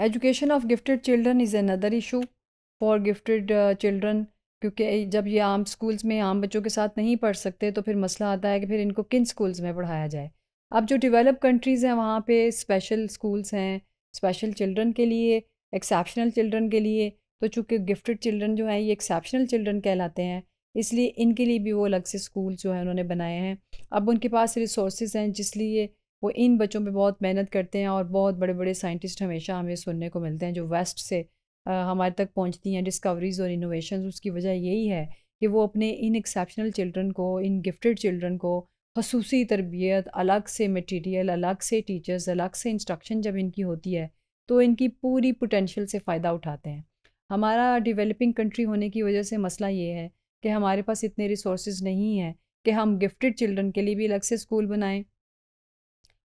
education of gifted children is another issue for gifted children क्योंकि जब ये आम स्कूल्स में आम बच्चों के साथ नहीं पढ़ सकते तो फिर मसला आता है कि फिर इनको किन स्कूल्स में पढ़ाया जाए अब जो डेवलप कंट्रीज़ हैं वहाँ पे स्पेशल स्कूल्स हैं स्पेशल चिल्ड्रन के लिए एक्सेप्शनल चिल्ड्रन के लिए तो चूँकि गिफ्टेड चिल्ड्रन जो हैं ये एक्सेप्शनल चिल्ड्रन कहलाते हैं इसलिए इनके लिए भी वो अलग से स्कूल जो है उन्होंने बनाए हैं अब उनके पास रिसोर्स हैं जिसलिए वो इन बच्चों पे बहुत मेहनत करते हैं और बहुत बड़े बड़े साइंटिस्ट हमेशा हमें सुनने को मिलते हैं जो वेस्ट से हमारे तक पहुंचती हैं डिस्कवरीज और इनोवेशन उसकी वजह यही है कि वो अपने इन एक्सेप्शनल चिल्ड्रन को इन गिफ्टेड चिल्ड्रन को खसूसी तरबियत अलग से मटेरियल अलग से टीचर्स अलग से इंस्ट्रक्शन जब इनकी होती है तो इनकी पूरी पोटेंशियल से फ़ायदा उठाते हैं हमारा डेवलपिंग कंट्री होने की वजह से मसला ये है कि हमारे पास इतने रिसोर्स नहीं हैं कि हम गिफ्टेड चिल्ड्रन के लिए भी अलग से स्कूल बनाएं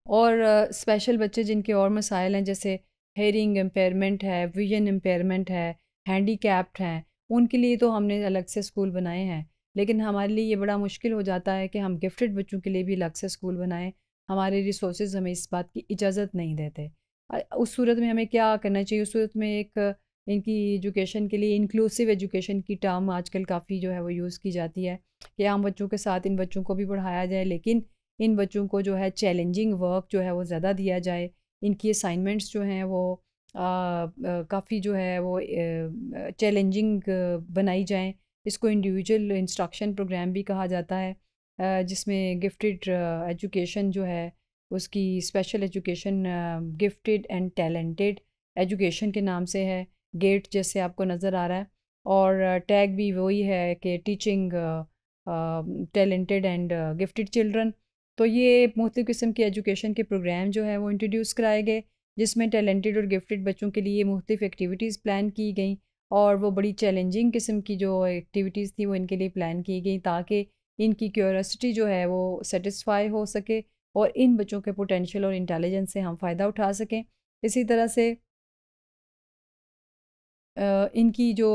और स्पेशल uh, बच्चे जिनके और मसाइल हैं जैसे हेयरिंग एम्पेयरमेंट है विजन एम्पेयरमेंट है हैंडी कैप्ड हैं उनके लिए तो हमने अलग से स्कूल बनाए हैं लेकिन हमारे लिए ये बड़ा मुश्किल हो जाता है कि हम गिफ्टेड बच्चों के लिए भी अलग से स्कूल बनाएं हमारे रिसोर्स हमें इस बात की इजाज़त नहीं देते उस सूरत में हमें क्या करना चाहिए उस सूरत में एक इनकी एजुकेशन के लिए इंक्लूसिव एजुकेशन की टर्म आजकल काफ़ी जो है वो यूज़ की जाती है कि आम बच्चों के साथ इन बच्चों को भी पढ़ाया जाए लेकिन इन बच्चों को जो है चैलेंजिंग वर्क जो है वो ज़्यादा दिया जाए इनकी असाइनमेंट्स जो हैं वो काफ़ी जो है वो चैलेंजिंग बनाई जाएँ इसको इंडिविजुअल इंस्ट्रक्शन प्रोग्राम भी कहा जाता है जिसमें गिफ्टेड एजुकेशन जो है उसकी special education gifted and talented education के नाम से है गेट जैसे आपको नज़र आ रहा है और टैग भी वही है कि teaching talented and gifted children तो ये मुख्तु किस्म के एजुकेशन के प्रोग्राम जो है वो इंट्रोड्यूस कराए गए जिसमें टैलेंटेड और गिफ्टेड बच्चों के लिए मुख्तफ एक्टिविटीज़ प्लान की गई और वो बड़ी चैलेंजिंग किस्म की जो एक्टिविटीज़ थी वो इनके लिए प्लान की गई ताकि इनकी क्यूरसिटी जो है वो सेटिस्फाई हो सके और इन बच्चों के पोटेंशियल और इंटेलिजेंस से हम फ़ायदा उठा सकें इसी तरह से इनकी जो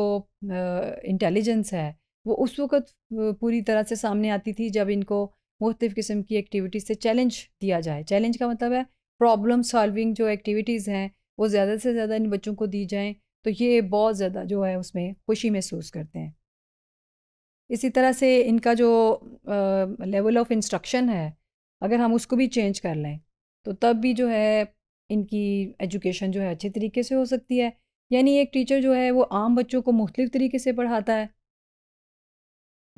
इंटेलिजेंस है वो उस वक़्त पूरी तरह से सामने आती थी जब इनको मुख्तफ किस्म की एक्टिविटीज़ से चैलेंज दिया जाए चैलेंज का मतलब है प्रॉब्लम सॉल्विंग जो एक्टिविटीज़ हैं वो ज़्यादा से ज़्यादा इन बच्चों को दी जाएँ तो ये बहुत ज़्यादा जो है उसमें खुशी महसूस करते हैं इसी तरह से इनका जो लेवल ऑफ इंस्ट्रक्शन है अगर हम उसको भी चेंज कर लें तो तब भी जो है इनकी एजुकेशन जो है अच्छे तरीके से हो सकती है यानी एक टीचर जो है वो आम बच्चों को मुख्तलिफ तरीके से पढ़ाता है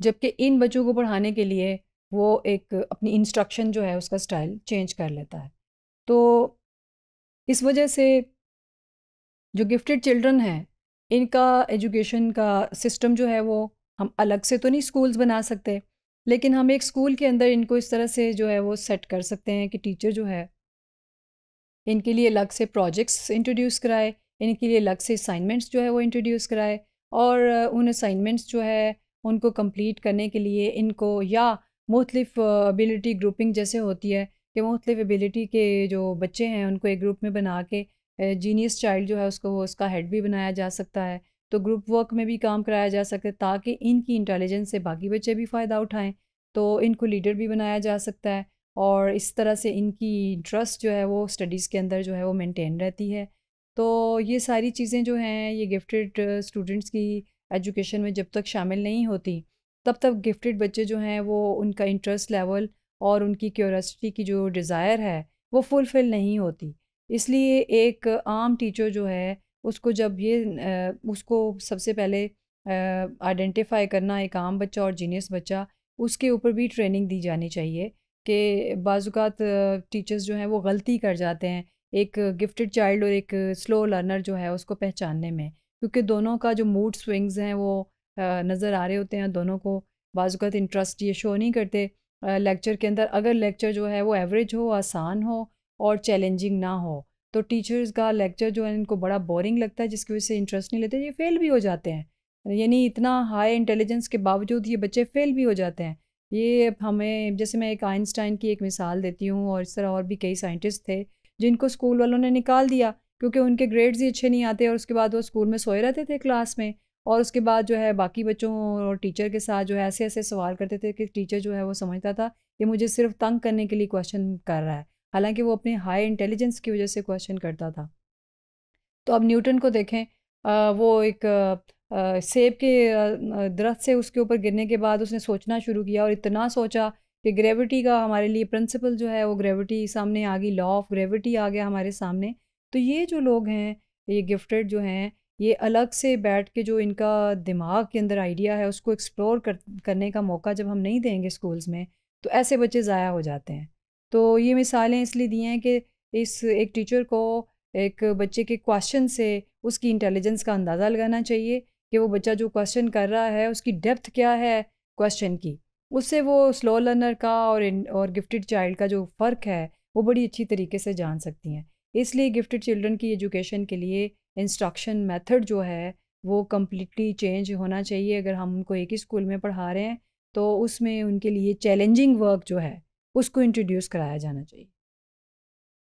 जबकि इन बच्चों को पढ़ाने के लिए वो एक अपनी इंस्ट्रक्शन जो है उसका स्टाइल चेंज कर लेता है तो इस वजह से जो गिफ्टेड चिल्ड्रन हैं इनका एजुकेशन का सिस्टम जो है वो हम अलग से तो नहीं स्कूल्स बना सकते लेकिन हम एक स्कूल के अंदर इनको इस तरह से जो है वो सेट कर सकते हैं कि टीचर जो है इनके लिए अलग से प्रोजेक्ट्स इंट्रोड्यूस कराए इनके लिए अलग से असाइनमेंट्स जो है वो इंट्रोड्यूस कराए और उन असाइनमेंट्स जो है उनको कंप्लीट करने के लिए इनको या मुख्तलिफ एबिलिटी ग्रुपिंग जैसे होती है कि मुख्तलिफ एबिलिटी के जो बच्चे हैं उनको एक ग्रुप में बना के जीनियस चाइल्ड जो है उसको उसका हेड भी बनाया जा सकता है तो ग्रुप वर्क में भी काम कराया जा सकता है ताकि इनकी इंटेलिजेंस से बाकी बच्चे भी फ़ायदा उठाएं तो इनको लीडर भी बनाया जा सकता है और इस तरह से इनकी इंटरेस्ट जो है वो स्टडीज़ के अंदर जो है वो मेंटेन रहती है तो ये सारी चीज़ें जो हैं ये गिफ्टेड स्टूडेंट्स की एजुकेशन में जब तक शामिल नहीं होती तब तक गिफ्टेड बच्चे जो हैं वो उनका इंटरेस्ट लेवल और उनकी क्यूरसिटी की जो डिज़ायर है वो फुलफ़िल नहीं होती इसलिए एक आम टीचर जो है उसको जब ये उसको सबसे पहले आइडेंटिफाई करना एक आम बच्चा और जीनियस बच्चा उसके ऊपर भी ट्रेनिंग दी जानी चाहिए कि बाजुकात टीचर्स जो हैं वो गलती कर जाते हैं एक गिफ्टेड चाइल्ड और एक स्लो लर्नर जो है उसको पहचानने में क्योंकि दोनों का जो मूड स्विंग्स हैं वो नज़र आ रहे होते हैं दोनों को बाज़त तो इंटरेस्ट ये शो नहीं करते लेक्चर के अंदर अगर लेक्चर जो है वो एवरेज हो आसान हो और चैलेंजिंग ना हो तो टीचर्स का लेक्चर जो है इनको बड़ा बोरिंग लगता है जिसकी वजह से इंटरेस्ट नहीं लेते ये फेल भी हो जाते हैं यानी इतना हाई इंटेलिजेंस के बावजूद ये बच्चे फेल भी हो जाते हैं ये हमें जैसे मैं एक आइंस्टाइन की एक मिसाल देती हूँ और इस तरह और भी कई साइंटिस्ट थे जिनको स्कूल वालों ने निकाल दिया क्योंकि उनके ग्रेड्स ही अच्छे नहीं आते और उसके बाद वो स्कूल में सोए रहते थे क्लास में और उसके बाद जो है बाकी बच्चों और टीचर के साथ जो है ऐसे ऐसे सवाल करते थे कि टीचर जो है वो समझता था कि मुझे सिर्फ तंग करने के लिए क्वेश्चन कर रहा है हालांकि वो अपने हाई इंटेलिजेंस की वजह से क्वेश्चन करता था तो अब न्यूटन को देखें आ, वो एक आ, सेब के दरख्त से उसके ऊपर गिरने के बाद उसने सोचना शुरू किया और इतना सोचा कि ग्रेविटी का हमारे लिए प्रिंसिपल जो है वो ग्रेविटी सामने आ गई लॉ ऑफ ग्रेविटी आ गया हमारे सामने तो ये जो लोग हैं ये गिफ्टेड जो हैं ये अलग से बैठ के जो इनका दिमाग के अंदर आइडिया है उसको एक्सप्लोर कर करने का मौका जब हम नहीं देंगे स्कूल्स में तो ऐसे बच्चे ज़ाया हो जाते हैं तो ये मिसालें इसलिए दी हैं कि इस एक टीचर को एक बच्चे के क्वेश्चन से उसकी इंटेलिजेंस का अंदाज़ा लगाना चाहिए कि वो बच्चा जो क्वेश्चन कर रहा है उसकी डेप्थ क्या है क्वेश्चन की उससे वो स्लो लर्नर का और और गिफ्टेड चाइल्ड का जो फ़र्क है वो बड़ी अच्छी तरीके से जान सकती हैं इसलिए गिफ्टेड चिल्ड्रन की एजुकेशन के लिए इंस्ट्रक्शन मेथड जो है वो कम्प्लीटली चेंज होना चाहिए अगर हम उनको एक ही स्कूल में पढ़ा रहे हैं तो उसमें उनके लिए चैलेंजिंग वर्क जो है उसको इंट्रोड्यूस कराया जाना चाहिए